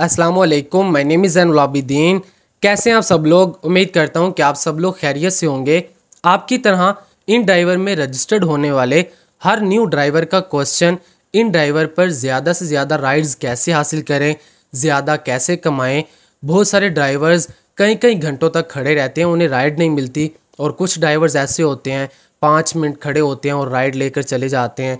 वालेकुम my name is Jain कैसे हैं आप सब लोग उम्मीद करता हूँ कि आप सब लोग खैरियत से होंगे आपकी तरह इन ड्राइवर में रजिस्टर्ड होने वाले हर न्यू ड्राइवर का क्वेश्चन इन ड्राइवर पर ज़्यादा से ज़्यादा राइड्स कैसे हासिल करें ज़्यादा कैसे कमाएँ बहुत सारे ड्राइवर्स कई कई घंटों तक खड़े रहते हैं उन्हें राइड नहीं मिलती और कुछ ड्राइवर्स ऐसे होते हैं पाँच मिनट खड़े होते हैं और राइड लेकर चले जाते हैं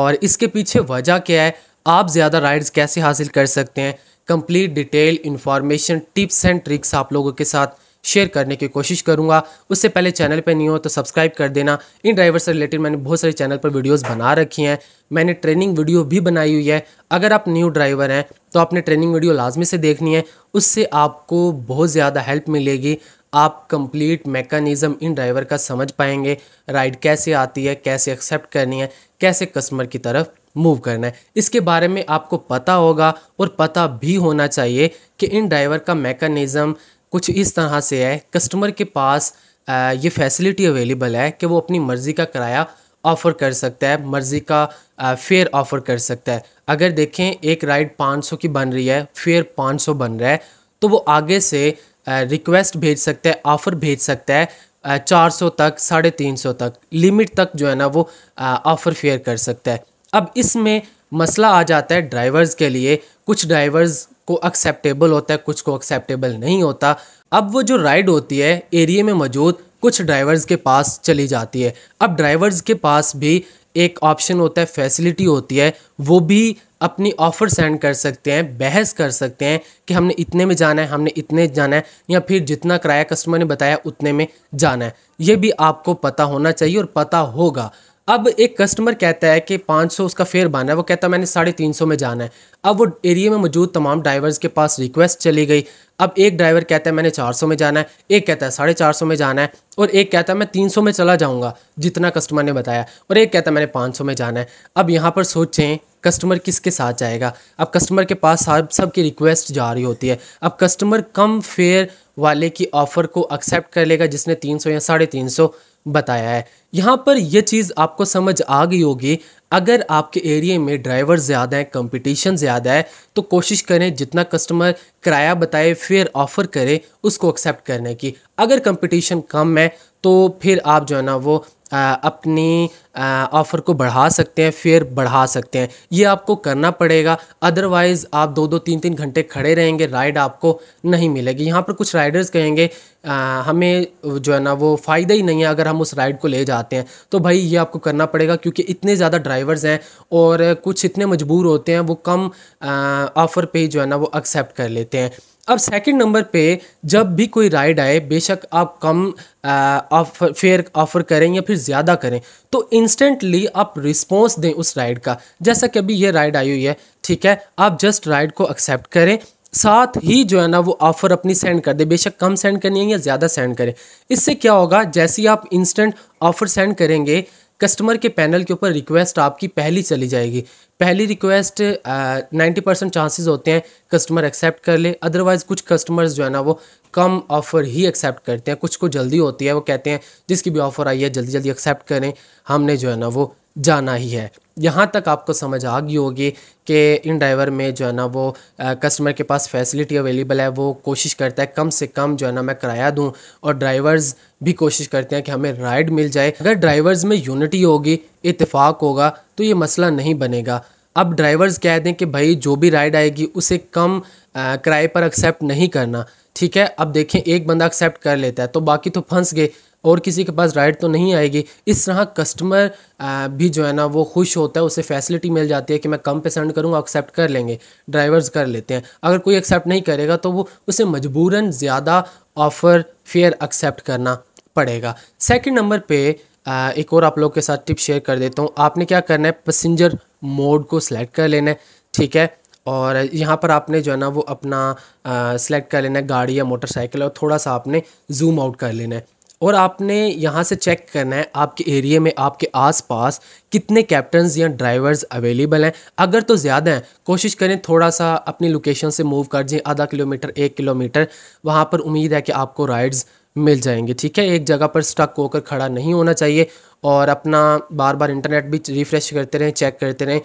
और इसके पीछे वजह क्या है आप ज़्यादा राइड्स कैसे हासिल कर सकते हैं complete detail information tips and tricks आप लोगों के साथ शेयर करने की कोशिश करूंगा उससे पहले चैनल पर नहीं हो तो सब्सक्राइब कर देना इन ड्राइवर से रिलेटेड मैंने बहुत सारे चैनल पर वीडियोस बना रखी हैं मैंने ट्रेनिंग वीडियो भी बनाई हुई है अगर आप न्यू ड्राइवर हैं तो आपने ट्रेनिंग वीडियो लाजमी से देखनी है उससे आपको बहुत ज़्यादा हेल्प मिलेगी आप कंप्लीट मेकानिज़म इन ड्राइवर का समझ पाएंगे राइड कैसे आती है कैसे एक्सेप्ट करनी है कैसे कस्टमर की तरफ मूव करना है इसके बारे में आपको पता होगा और पता भी होना चाहिए कि इन ड्राइवर का मेकानिज़म कुछ इस तरह से है कस्टमर के पास ये फैसिलिटी अवेलेबल है कि वो अपनी मर्ज़ी का किराया ऑफ़र कर सकता है मर्ज़ी का फेयर ऑफ़र कर सकता है अगर देखें एक राइड 500 की बन रही है फेयर 500 बन रहा है तो वो आगे से रिक्वेस्ट भेज सकता है ऑफ़र भेज सकता है चार सौ तक साढ़े तीन सौ तक लिमिट तक जो है ना वो ऑफ़र फेयर कर सकता है अब इसमें मसला आ जाता है ड्राइवर्स के लिए कुछ ड्राइवर्स को एक्सेप्टेबल होता है कुछ को एक्सेप्टेबल नहीं होता अब वो जो राइड होती है एरिए में मौजूद कुछ ड्राइवर्स के पास चली जाती है अब ड्राइवर्स के पास भी एक ऑप्शन होता है फैसिलिटी होती है वो भी अपनी ऑफ़र सेंड कर सकते हैं बहस कर सकते हैं कि हमने इतने में जाना है हमने इतने जाना है या फिर जितना किराया कस्टमर ने बताया उतने में जाना है ये भी आपको पता होना चाहिए और पता होगा अब एक कस्टमर कहता है कि 500 उसका फेयर बना है वो कहता है मैंने साढ़े तीन सौ में जाना है अब वो एरिया में मौजूद तमाम ड्राइवर्स के पास रिक्वेस्ट चली गई अब एक ड्राइवर कहता है मैंने चार सौ में जाना है एक कहता है साढ़े चार सौ में जाना है और एक कहता है मैं तीन सौ में चला जाऊँगा जितना कस्टमर ने बताया और एक कहता है मैंने पाँच सौ में जाना है अब यहाँ पर सोचें कस्टमर किसके साथ जाएगा अब कस्टमर के पास सब की रिक्वेस्ट जा रही होती है अब कस्टमर कम फेयर वाले की ऑफ़र को एक्सेप्ट कर लेगा जिसने तीन सौ या साढ़े तीन सौ बताया है यहाँ पर यह चीज़ आपको समझ आ गई होगी अगर आपके एरिए में ड्राइवर ज़्यादा है कंपटीशन ज़्यादा है तो कोशिश करें जितना कस्टमर किराया बताए फिर ऑफ़र करें उसको एक्सेप्ट करने की अगर कंपटीशन कम है तो फिर आप जो है ना वो आ, अपनी ऑफ़र को बढ़ा सकते हैं फिर बढ़ा सकते हैं ये आपको करना पड़ेगा अदरवाइज़ आप दो दो तीन तीन घंटे खड़े रहेंगे राइड आपको नहीं मिलेगी यहाँ पर कुछ राइडर्स कहेंगे आ, हमें जो है ना वो फ़ायदा ही नहीं है अगर हम उस राइड को ले जाते हैं तो भाई ये आपको करना पड़ेगा क्योंकि इतने ज़्यादा ड्राइवर्स हैं और कुछ इतने मजबूर होते हैं वो कम ऑफ़र पर ही जो है ना वो एक्सेप्ट कर लेते हैं अब सेकंड नंबर पे जब भी कोई राइड आए बेशक आप कम ऑफर फेयर ऑफर करें या फिर ज़्यादा करें तो इंस्टेंटली आप रिस्पॉन्स दें उस राइड का जैसा कि अभी ये राइड आई हुई है ठीक है आप जस्ट राइड को एक्सेप्ट करें साथ ही जो है ना वो ऑफ़र अपनी सेंड कर दे बेशक कम सेंड करनी है या ज़्यादा सेंड करें इससे क्या होगा जैसे ही आप इंस्टेंट ऑफ़र सेंड करेंगे कस्टमर के पैनल के ऊपर रिक्वेस्ट आपकी पहली चली जाएगी पहली रिक्वेस्ट नाइन्टी परसेंट चांसेस होते हैं कस्टमर एक्सेप्ट कर ले अदरवाइज कुछ कस्टमर्स जो है ना वो कम ऑफ़र ही एक्सेप्ट करते हैं कुछ को जल्दी होती है वो कहते हैं जिसकी भी ऑफ़र आई है जल्दी जल्दी एक्सेप्ट करें हमने जो है ना वो जाना ही है यहाँ तक आपको समझ आ गई होगी कि इन ड्राइवर में जो है ना वो आ, कस्टमर के पास फैसिलिटी अवेलेबल है वो कोशिश करता है कम से कम जो है ना मैं किराया दूँ और ड्राइवर्स भी कोशिश करते हैं कि हमें राइड मिल जाए अगर ड्राइवर्स में यूनिटी होगी इतफाक़ होगा तो ये मसला नहीं बनेगा अब ड्राइवर्स कह दें कि भाई जो भी राइड आएगी उसे कम किराए पर एक्सेप्ट नहीं करना ठीक है अब देखें एक बंदा एक्सेप्ट कर लेता है तो बाकी तो फंस गए और किसी के पास राइड तो नहीं आएगी इस तरह कस्टमर भी जो है ना वो खुश होता है उसे फैसिलिटी मिल जाती है कि मैं कम पे सेंड करूँगा एक्सेप्ट कर लेंगे ड्राइवर्स कर लेते हैं अगर कोई एक्सेप्ट नहीं करेगा तो वो उसे मजबूरन ज़्यादा ऑफ़र फेयर एक्सेप्ट करना पड़ेगा सेकेंड नंबर पर एक और आप लोग के साथ टिप शेयर कर देता हूँ आपने क्या करना है पसेंजर मोड को सिलेक्ट कर लेना है ठीक है और यहाँ पर आपने जो है ना वो अपना सेलेक्ट कर लेना है गाड़ी या मोटरसाइकिल और थोड़ा सा आपने जूम आउट कर लेना है और आपने यहाँ से चेक करना है आपके एरिया में आपके आसपास कितने कैप्टन या ड्राइवर्स अवेलेबल हैं अगर तो ज़्यादा हैं कोशिश करें थोड़ा सा अपनी लोकेशन से मूव कर दें आधा किलोमीटर एक किलोमीटर वहाँ पर उम्मीद है कि आपको राइड्स मिल जाएंगे ठीक है एक जगह पर स्टक होकर खड़ा नहीं होना चाहिए और अपना बार बार इंटरनेट भी रिफ़्रेश करते रहें चेक करते रहें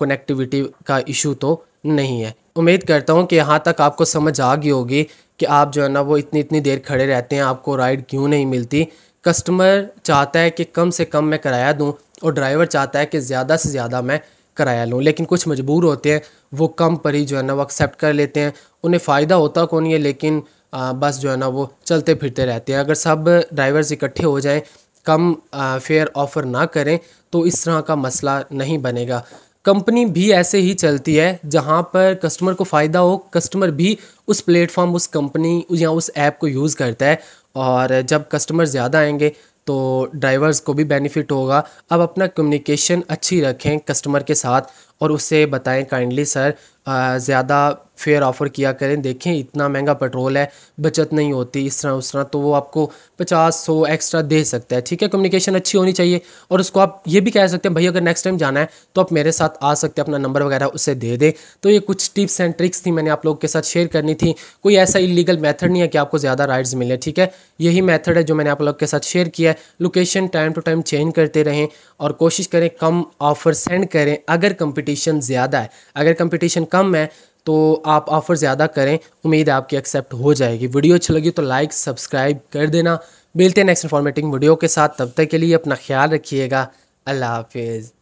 कनेक्टिविटी का इशू तो नहीं है उम्मीद करता हूँ कि यहाँ तक आपको समझ आ गई होगी कि आप जो है ना वो इतनी इतनी देर खड़े रहते हैं आपको राइड क्यों नहीं मिलती कस्टमर चाहता है कि कम से कम मैं किराया दूँ और ड्राइवर चाहता है कि ज़्यादा से ज़्यादा मैं कराया लूँ लेकिन कुछ मजबूर होते हैं वो कम पर ही जो है ना वो एक्सेप्ट कर लेते हैं उन्हें फ़ायदा होता कौन है लेकिन आ, बस जो है ना वो चलते फिरते रहते हैं अगर सब ड्राइवर्स इकट्ठे हो जाएं कम फेयर ऑफ़र ना करें तो इस तरह का मसला नहीं बनेगा कंपनी भी ऐसे ही चलती है जहाँ पर कस्टमर को फ़ायदा हो कस्टमर भी उस प्लेटफॉर्म उस कंपनी या उस ऐप को यूज़ करता है और जब कस्टमर ज़्यादा आएंगे तो ड्राइवर्स को भी बेनिफिट होगा अब अपना कम्युनिकेशन अच्छी रखें कस्टमर के साथ और उससे बताएं काइंडली सर ज़्यादा फेयर ऑफ़र किया करें देखें इतना महंगा पेट्रोल है बचत नहीं होती इस तरह उस तरह तो वो आपको पचास सौ एक्स्ट्रा दे सकता है ठीक है कम्युनिकेशन अच्छी होनी चाहिए और उसको आप ये भी कह सकते हैं भाई अगर नेक्स्ट टाइम जाना है तो आप मेरे साथ आ सकते हैं अपना नंबर वगैरह उसे दे दें तो ये कुछ टिप्स एंड ट्रिक्स थी मैंने आप लोग के साथ शेयर करनी थी कोई ऐसा इलीगल मैथड नहीं है कि आपको ज़्यादा राइड्स मिले ठीक है यही मैथड है जो मैंने आप लोग के साथ शेयर किया है location time to time change करते रहें और कोशिश करें कम ऑफर सेंड करें अगर कम्पिटी कंपटीशन ज़्यादा है अगर कंपटीशन कम है तो आप ऑफ़र ज़्यादा करें उम्मीद है आपकी एक्सेप्ट हो जाएगी वीडियो अच्छी लगी तो लाइक सब्सक्राइब कर देना मिलते हैं नेक्स्ट इन्फॉर्मेटिंग वीडियो के साथ तब तक के लिए अपना ख्याल रखिएगा अल्लाह हाफिज़